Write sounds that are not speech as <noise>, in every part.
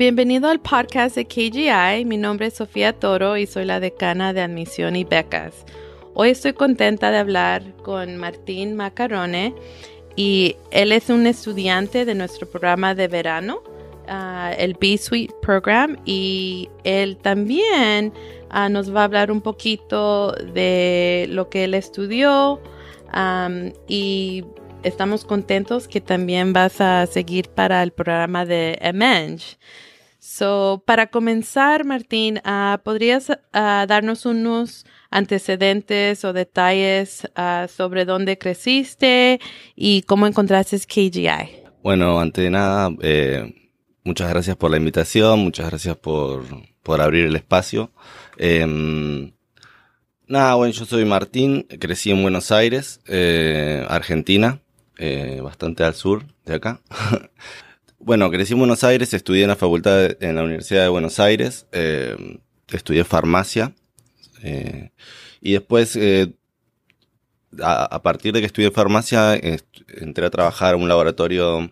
Bienvenido al podcast de KGI. Mi nombre es Sofía Toro y soy la decana de admisión y becas. Hoy estoy contenta de hablar con Martín Macarone y él es un estudiante de nuestro programa de verano, ah, el B-Suite Program, y él también ah, nos va a hablar un poquito de lo que él estudió y estamos contentos que también vas a seguir para el programa de Emenge. So, para comenzar, Martín, ah, ¿podrías ah, darnos unos antecedentes o detalles ah, sobre dónde creciste y cómo encontraste KGI? Bueno, antes de nada, eh, muchas gracias por la invitación, muchas gracias por, abrir el espacio. Em, nada, bueno, yo soy Martín, crecí en Buenos Aires, eh, Argentina, eh, bastante al sur de acá. <laughs> Bueno, crecí en Buenos Aires, estudié en la facultad, en la Universidad de Buenos Aires, eh, estudié farmacia eh, y después, eh, a, partir de que estudié farmacia, entré a trabajar en un laboratorio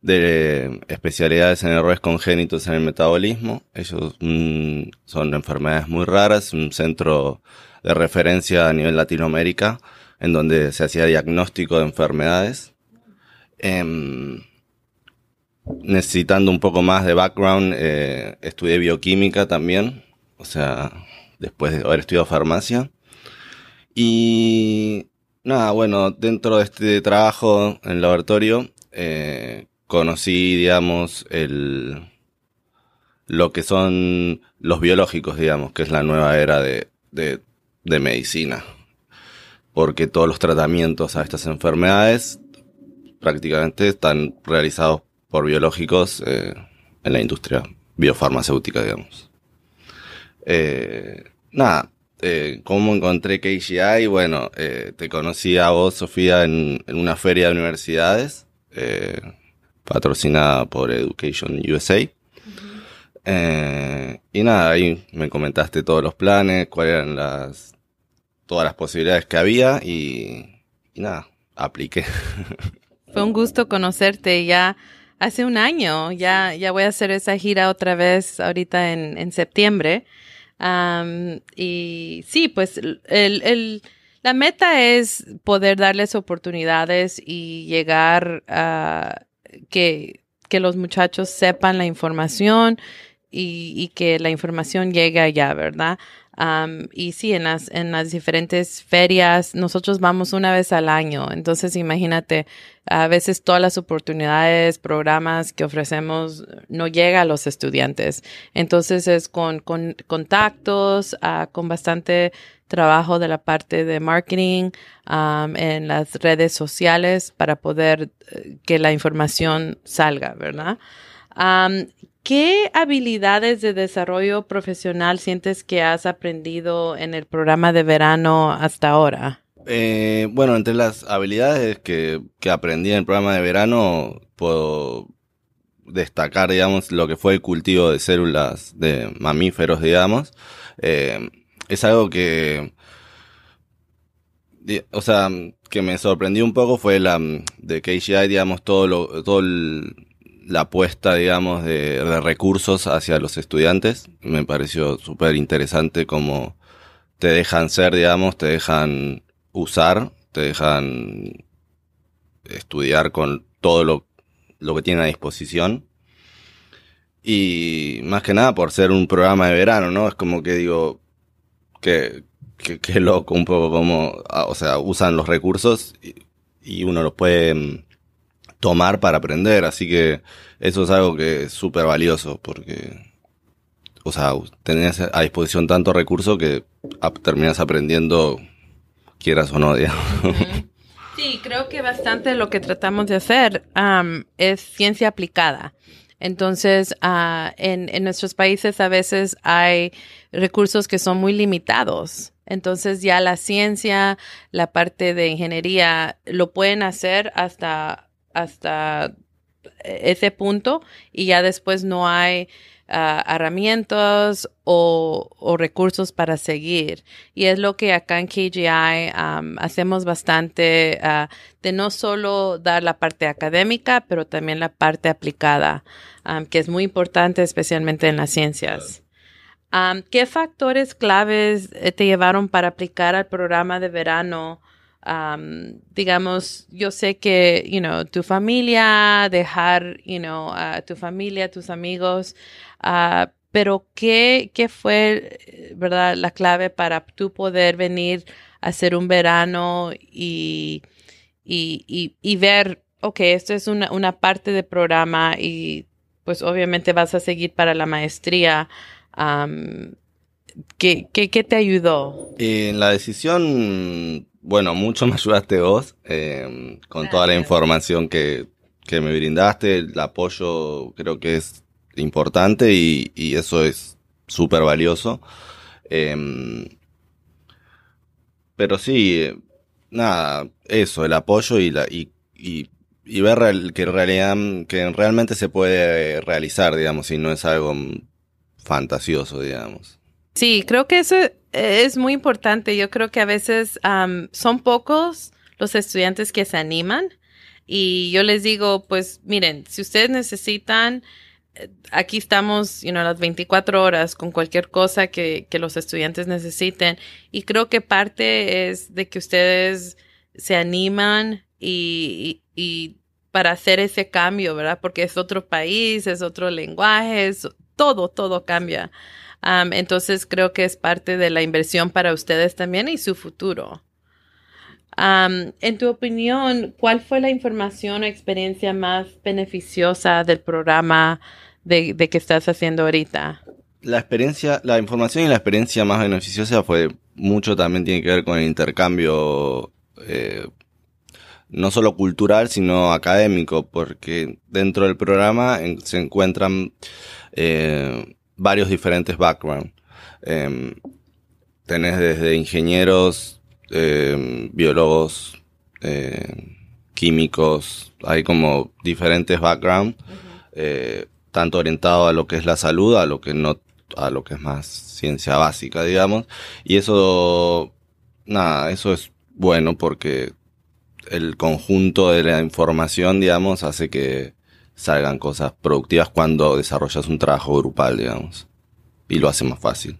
de especialidades en errores congénitos en el metabolismo. Ellos mm, son enfermedades muy raras, un centro de referencia a nivel Latinoamérica en donde se hacía diagnóstico de enfermedades. Em, necesitando un poco más de background, eh, estudié bioquímica también, o sea, después de haber estudiado farmacia. Y nada, bueno, dentro de este trabajo en laboratorio, eh, conocí, digamos, el, lo que son los biológicos, digamos, que es la nueva era de, de medicina. Porque todos los tratamientos a estas enfermedades prácticamente están realizados por biológicos eh, en la industria biofarmacéutica, digamos. Eh, nada, eh, ¿cómo encontré KGI? Bueno, te conocí a vos, Sofía, en, una feria de universidades patrocinada por Education USA. y nada, ahí me comentaste todos los planes, cuáles eran las todas las posibilidades que había y, y nada, apliqué. Fue un gusto conocerte ya hace un año. Ya, ya voy a hacer esa gira otra vez ahorita en, septiembre. y sí, pues el, el, la meta es poder darles oportunidades y llegar a que, los muchachos sepan la información y que la información llegue allá, ¿verdad? y sí, en las, en las diferentes ferias, nosotros vamos una vez al año. Entonces, imagínate, a veces todas las oportunidades, programas que ofrecemos no llega a los estudiantes. Entonces, es con, con contactos, ah, con bastante trabajo de la parte de marketing en las redes sociales para poder eh, que la información salga, ¿verdad? ¿Qué habilidades de desarrollo profesional sientes que has aprendido en el programa de verano hasta ahora? Eh, bueno, entre las habilidades que, aprendí en el programa de verano, puedo destacar, digamos, lo que fue el cultivo de células de mamíferos, digamos. Eh, es algo que, o sea, que me sorprendió un poco fue la mm, de KGI, digamos, todo lo, todo el, la apuesta, digamos, de, recursos hacia los estudiantes. Me pareció súper interesante como te dejan ser, digamos, te dejan usar, te dejan estudiar con todo lo, que tienen a disposición. Y más que nada por ser un programa de verano, ¿no? Es como que digo, que, que, loco un poco como, ah, o sea, usan los recursos y uno los puede mm, tomar para aprender. Así que eso es algo que es súper valioso porque, o sea, tenés a disposición tanto recurso que terminas aprendiendo, quieras o no, <laughs> digamos. Sí, creo que bastante lo que tratamos de hacer es ciencia aplicada. Entonces, ah, en, en, nuestros países a veces hay recursos que son muy limitados. Entonces ya la ciencia, la parte de ingeniería, lo pueden hacer hasta hasta ese punto y ya después no hay ah, herramientas o, recursos para seguir. Y es lo que acá en KGI hacemos bastante ah, de no solo dar la parte académica, pero también la parte aplicada, que es muy importante especialmente en las ciencias. ¿Qué factores claves eh, te llevaron para aplicar al programa de verano? Um, digamos, yo sé que, you know, tu familia, dejar, you know, a tu familia, tus amigos, uh, pero ¿qué, fue, verdad, la clave para tú poder venir a hacer un verano y, y, y, y ver, ok, esto es una, parte del programa y pues obviamente vas a seguir para la maestría. Um, ¿qué, qué, te ayudó? En la decisión bueno, mucho <laughs> me ayudaste vos eh, con toda la información que, me brindaste, el apoyo creo que es importante y, eso es súper valioso. Em, pero sí, eh, nada, eso, el apoyo y, la, y, y, y ver que, en realidad, que realmente se puede realizar, digamos, y no es algo fantasioso, digamos. Sí, creo que ese es muy importante. Yo creo que a veces son pocos los estudiantes que se animan y yo les digo, pues miren, si ustedes necesitan, eh, aquí estamos, you know, las 24 horas con cualquier cosa que, los estudiantes necesiten y creo que parte es de que ustedes se animan y, y para hacer ese cambio, ¿verdad? Porque es otro país, es otro lenguaje, es, todo, todo cambia entonces creo que es parte de la inversión para ustedes también y su futuro. en tu opinión, ¿cuál fue la información o experiencia más beneficiosa del programa de, que estás haciendo ahorita? La experiencia, la información y la experiencia más beneficiosa fue mucho también tiene que ver con el intercambio eh, no solo cultural, sino académico, porque dentro del programa se encuentran eh, varios diferentes backgrounds. Em, tenés desde ingenieros, em, biólogos, em, químicos, hay como diferentes backgrounds, eh, tanto orientado a lo que es la salud, a lo que no, a lo que es más ciencia básica, digamos. Y eso, nada, eso es bueno porque el conjunto de la información, digamos, hace que salgan cosas productivas cuando desarrollas un trabajo grupal, digamos, y lo hace más fácil.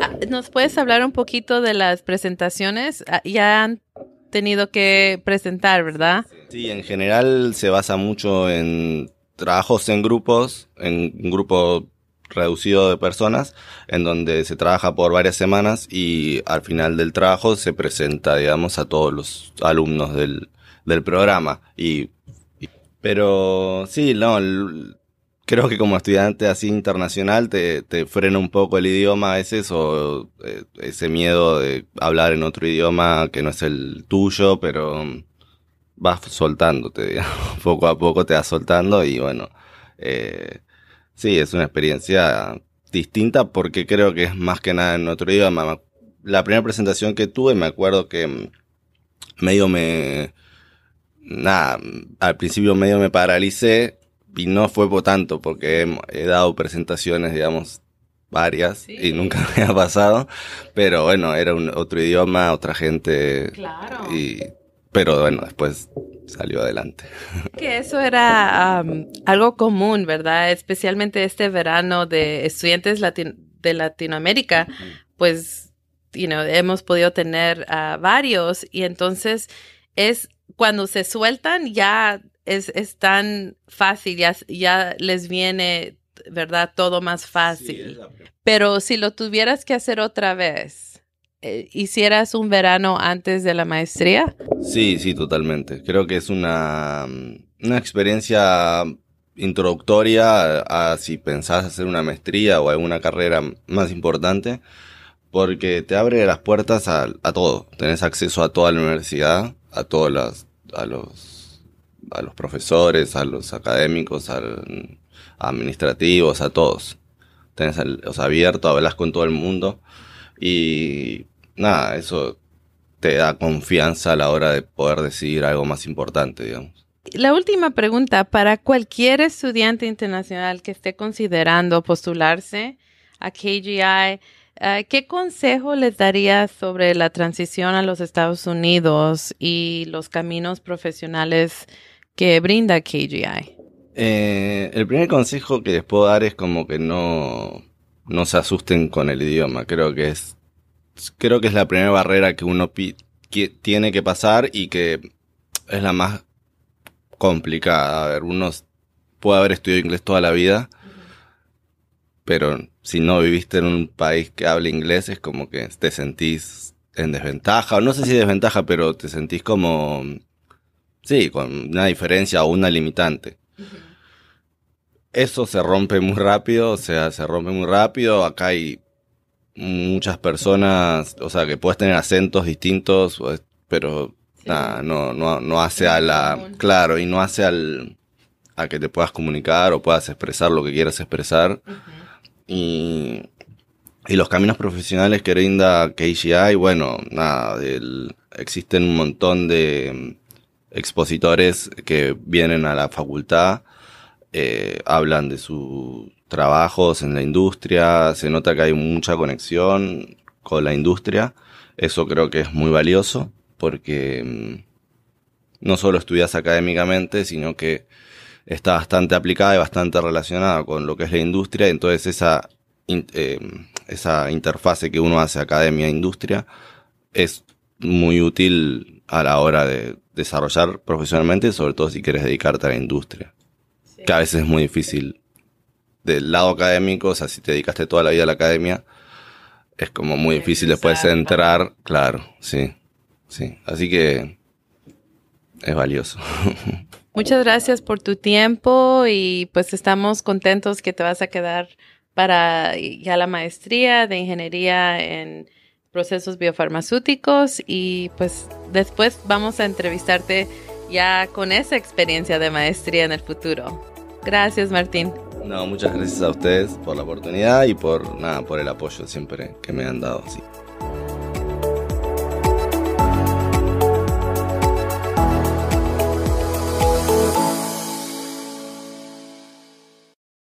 Ah, ¿Nos puedes hablar un poquito de las presentaciones? Ah, ya han tenido que presentar, ¿verdad? Sí, en general se basa mucho en trabajos en grupos, en un grupo reducido de personas, en donde se trabaja por varias semanas y al final del trabajo se presenta, digamos, a todos los alumnos del, del programa y pero sí, no, creo que como estudiante así internacional te, te, frena un poco el idioma a veces o eh, ese miedo de hablar en otro idioma que no es el tuyo, pero vas soltándote, <laughs> digamos. poco a poco te vas soltando y bueno, eh, sí, es una experiencia distinta porque creo que es más que nada en otro idioma. La primera presentación que tuve me acuerdo que medio me nada, al principio medio me paralicé y no fue por tanto, porque he, dado presentaciones, digamos, varias y nunca <laughs> me ha pasado, pero bueno, era un, otro idioma, otra gente. Claro. pero bueno, después salió adelante. <laughs> Que eso era algo común, ¿verdad? Especialmente este verano de estudiantes de Latinoamérica, pues, you hemos podido tener varios y entonces es cuando se sueltan ya es, tan fácil, ya, les viene, ¿verdad? Todo más fácil. Pero si lo tuvieras que hacer otra vez, eh, ¿hicieras un verano antes de la maestría? Sí, sí, totalmente. Creo que es una, mm, experiencia introductoria a, si pensás hacer una maestría o alguna carrera más importante porque te abre las puertas a, todo. Tenés acceso a toda la universidad, a todos a los, profesores, a los académicos, a administrativos, a todos. tienes los o abierto, hablas con todo el mundo y nada, eso te da confianza a la hora de poder decidir algo más importante, digamos. La última pregunta, para cualquier estudiante internacional que esté considerando postularse a KGI, Ah, ¿Qué consejo les daría sobre la transición a los Estados Unidos y los caminos profesionales que brinda KGI? Eh, el primer consejo que les puedo dar es como que no, no se asusten con el idioma. Creo que es, creo que es la primera barrera que uno tiene que pasar y que es la más complicada. A ver, uno puede haber estudiado inglés toda la vida pero si no viviste en un país que habla inglés es como que te sentís en desventaja, o no sé si desventaja, pero te sentís como, sí, con una diferencia o una limitante. Eso se rompe muy rápido, o sea, se rompe muy rápido, acá hay muchas personas, o sea, que puedes tener acentos distintos, pero no, no, hace a la, claro, y no hace al, a que te puedas comunicar o puedas expresar lo que quieras expresar y, los caminos profesionales que brinda KGI, bueno, nada, existen un montón de mm, expositores que vienen a la facultad, eh, hablan de sus trabajos en la industria, se nota que hay mucha conexión con la industria, eso creo que es muy valioso porque mm, no solo estudias académicamente, sino que está bastante aplicada y bastante relacionada con lo que es la industria, entonces esa, em, esa interfase que uno hace academia-industria e es muy útil a la hora de desarrollar profesionalmente, sobre todo si quieres dedicarte a la industria, que a veces es muy difícil. Del lado académico, o sea, si te dedicaste toda la vida a la academia, es como muy difícil después entrar, claro, sí, sí. Así que es valioso. <laughs> Muchas gracias por tu tiempo y pues estamos contentos que te vas a quedar para ya la maestría de ingeniería en procesos biofarmacéuticos y pues después vamos a entrevistarte ya con esa experiencia de maestría en el futuro. Gracias Martín. No, muchas gracias a ustedes por la oportunidad y por nada, por el apoyo siempre que me han dado.